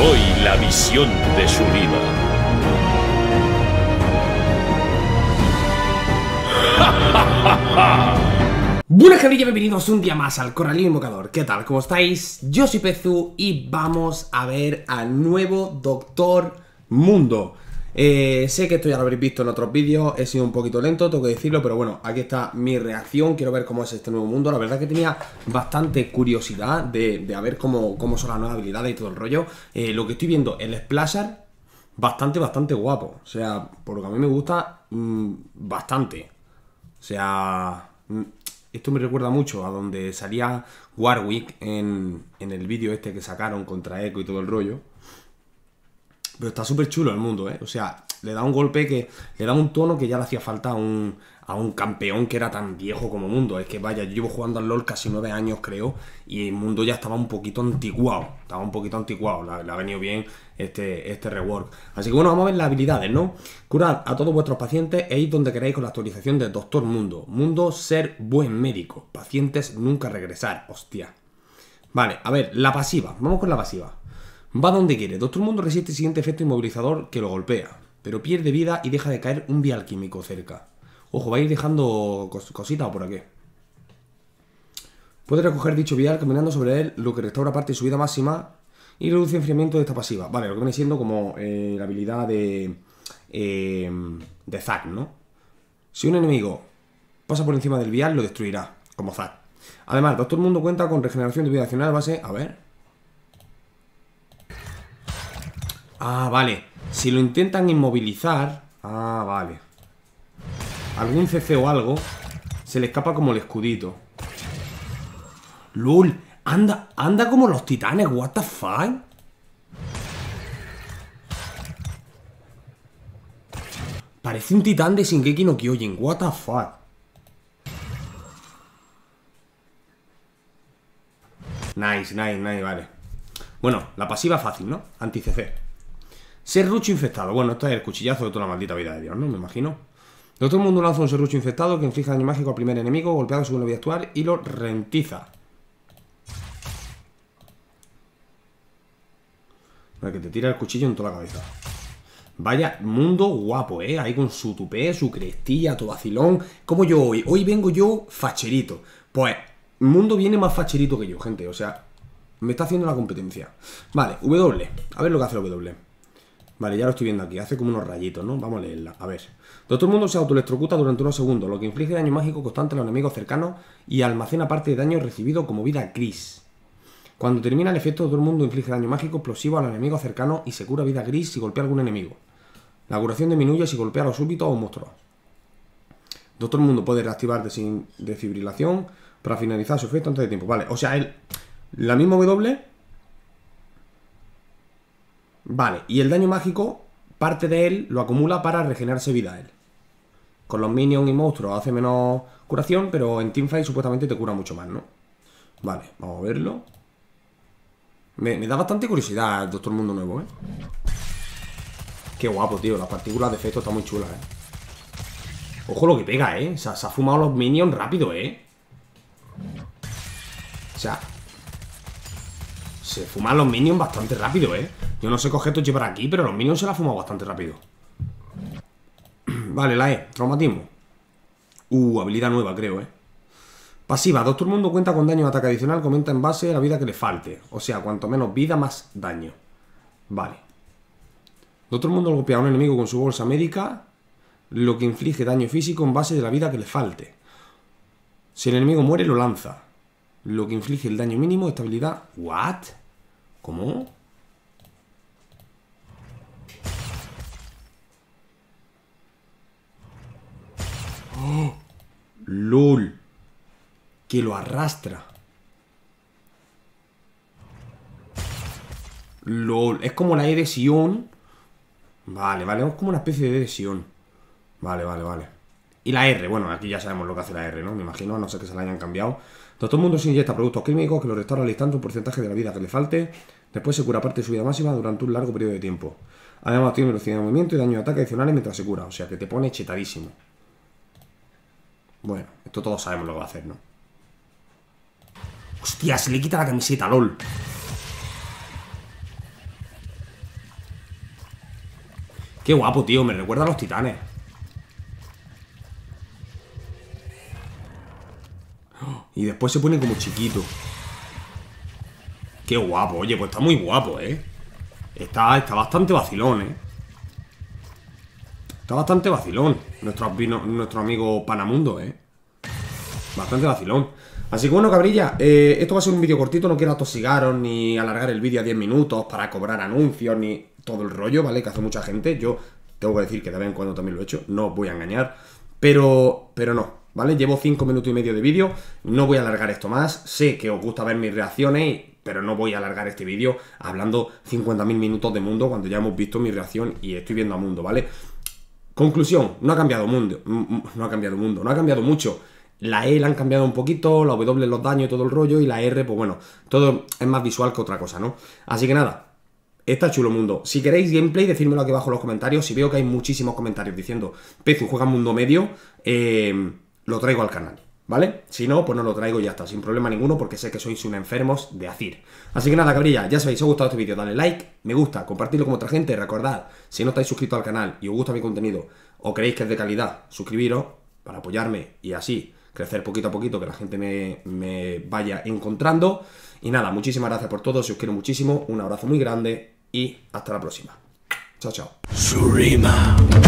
Soy la visión de su vida ja, Buenas bienvenidos un día más al Corralín Invocador. ¿Qué tal? ¿Cómo estáis? Yo soy Pezu y vamos a ver al nuevo Doctor Mundo. Eh, sé que esto ya lo habréis visto en otros vídeos, he sido un poquito lento, tengo que decirlo, pero bueno, aquí está mi reacción, quiero ver cómo es este nuevo mundo. La verdad que tenía bastante curiosidad de, ver cómo, cómo, son las nuevas habilidades y todo el rollo. Eh, lo que estoy viendo, el Splasher, bastante, bastante guapo. O sea, por lo que a mí me gusta, mm, bastante. O sea, mm, esto me recuerda mucho a donde salía Warwick en, en el vídeo este que sacaron contra Echo y todo el rollo. Pero está súper chulo el mundo, ¿eh? O sea, le da un golpe que. Le da un tono que ya le hacía falta a un, campeón que era tan viejo como Mundo. Es que vaya, yo llevo jugando al LOL casi nueve años, creo, y el Mundo ya estaba un poquito anticuado Estaba un poquito anticuado Le, ha venido bien este, este rework. Así que bueno, vamos a ver las habilidades, ¿no? Curad a todos vuestros pacientes e id donde queráis con la actualización de Doctor Mundo. Mundo, ser buen médico. Pacientes, nunca regresar. Hostia. Vale, a ver, la pasiva. Vamos con la pasiva. Va donde quiere. Doctor Mundo resiste el siguiente efecto inmovilizador que lo golpea, pero pierde vida y deja de caer un vial químico cerca. Ojo, va a ir dejando cositas cositas por aquí. Puede recoger dicho vial caminando sobre él, lo que restaura parte de su vida máxima y reduce el enfriamiento de esta pasiva. Vale, lo que viene siendo como eh, la habilidad de, eh, de Zack, ¿no? Si un enemigo pasa por encima del vial, lo destruirá, como Zack. Además, Doctor Mundo cuenta con regeneración de vida adicional base... A ver... Ah, vale. Si lo intentan inmovilizar... Ah, vale. Algún CC o algo. Se le escapa como el escudito. ¡Lul! Anda, anda como los titanes, what the fuck? Parece un titán de Shingeki no Kyojin, what the fuck? Nice, nice, nice, vale. Bueno, la pasiva fácil, ¿no? Anti-CC. Serrucho infectado. Bueno, este es el cuchillazo de toda la maldita vida de Dios, ¿no? Me imagino. De todo el mundo lanza un serrucho infectado que inflige daño mágico al primer enemigo, golpeado según lo voy a actuar, y lo rentiza. Para que te tira el cuchillo en toda la cabeza. Vaya mundo guapo, ¿eh? Ahí con su tupé, su crestilla, tu vacilón. Como yo hoy. Hoy vengo yo facherito. Pues, mundo viene más facherito que yo, gente. O sea, me está haciendo la competencia. Vale, W. A ver lo que hace el W. Vale, ya lo estoy viendo aquí. Hace como unos rayitos, ¿no? Vamos a leerla. A ver. Doctor Mundo se autoelectrocuta durante unos segundos, lo que inflige daño mágico constante a los enemigos cercanos y almacena parte de daño recibido como vida gris. Cuando termina el efecto, Doctor Mundo inflige daño mágico explosivo a los enemigos cercanos y se cura vida gris si golpea algún enemigo. La curación disminuye si golpea a los súbitos o monstruos. Doctor Mundo puede reactivar sin defibrilación para finalizar su efecto antes de tiempo. Vale, o sea, el la misma W Vale, y el daño mágico, parte de él lo acumula para regenerarse vida él. Con los minions y monstruos hace menos curación, pero en Teamfight supuestamente te cura mucho más, ¿no? Vale, vamos a verlo. Me, me da bastante curiosidad el Doctor Mundo Nuevo, ¿eh? Qué guapo, tío. Las partículas de efecto están muy chulas, ¿eh? Ojo lo que pega, ¿eh? O sea, se ha fumado los minions rápido, ¿eh? O sea, se fuman los minions bastante rápido, ¿eh? Yo no sé qué objeto llevar aquí, pero los minions se la fuma bastante rápido. vale, la E. Traumatismo. Uh, habilidad nueva, creo, ¿eh? Pasiva. Doctor Mundo cuenta con daño de ataque adicional. Comenta en base a la vida que le falte. O sea, cuanto menos vida, más daño. Vale. Doctor Mundo golpea a un enemigo con su bolsa médica. Lo que inflige daño físico en base de la vida que le falte. Si el enemigo muere, lo lanza lo que inflige el daño mínimo de estabilidad. ¿What? ¿Cómo? ¡Oh! ¡Lol! Que lo arrastra. ¡Lol! Es como la E de Vale, vale. Es como una especie de E de Vale, vale, vale. Y la R. Bueno, aquí ya sabemos lo que hace la R, ¿no? Me imagino, a no ser que se la hayan cambiado. Todo el mundo se inyecta productos químicos que lo restauran al instante un porcentaje de la vida que le falte, después se cura parte de su vida máxima durante un largo periodo de tiempo. Además tiene velocidad de movimiento y daño de ataque adicionales mientras se cura, o sea que te pone chetadísimo. Bueno, esto todos sabemos lo que va a hacer, ¿no? Hostia, se le quita la camiseta, lol. Qué guapo, tío, me recuerda a los titanes. Y después se pone como chiquito. Qué guapo, oye, pues está muy guapo, ¿eh? Está, está bastante vacilón, ¿eh? Está bastante vacilón nuestro, nuestro amigo Panamundo, ¿eh? Bastante vacilón. Así que bueno, cabrilla, eh, esto va a ser un vídeo cortito, no quiero atosigaros ni alargar el vídeo a 10 minutos para cobrar anuncios ni todo el rollo, ¿vale? Que hace mucha gente. Yo tengo que decir que de vez en cuando también lo he hecho, no os voy a engañar. Pero, pero no, ¿vale? Llevo 5 minutos y medio de vídeo, no voy a alargar esto más, sé que os gusta ver mis reacciones, pero no voy a alargar este vídeo hablando 50.000 minutos de mundo cuando ya hemos visto mi reacción y estoy viendo a mundo, ¿vale? Conclusión, no ha cambiado mundo, mm, mm, no ha cambiado mundo, no ha cambiado mucho. La E la han cambiado un poquito, la W los daños y todo el rollo, y la R, pues bueno, todo es más visual que otra cosa, ¿no? Así que nada, Está chulo mundo. Si queréis gameplay, decídmelo aquí abajo en los comentarios. Si veo que hay muchísimos comentarios diciendo, Pezu juega mundo medio. Eh, lo traigo al canal. ¿Vale? Si no, pues no lo traigo y ya está, sin problema ninguno, porque sé que sois un enfermos de ACIR. Así que nada, cabrilla, ya sabéis, os ha gustado este vídeo, dale like, me gusta, compartidlo con otra gente, recordad, si no estáis suscritos al canal y os gusta mi contenido, o creéis que es de calidad, suscribiros para apoyarme y así crecer poquito a poquito, que la gente me, vaya encontrando. Y nada, muchísimas gracias por todo, si os quiero muchísimo, un abrazo muy grande y hasta la próxima. Chao, chao.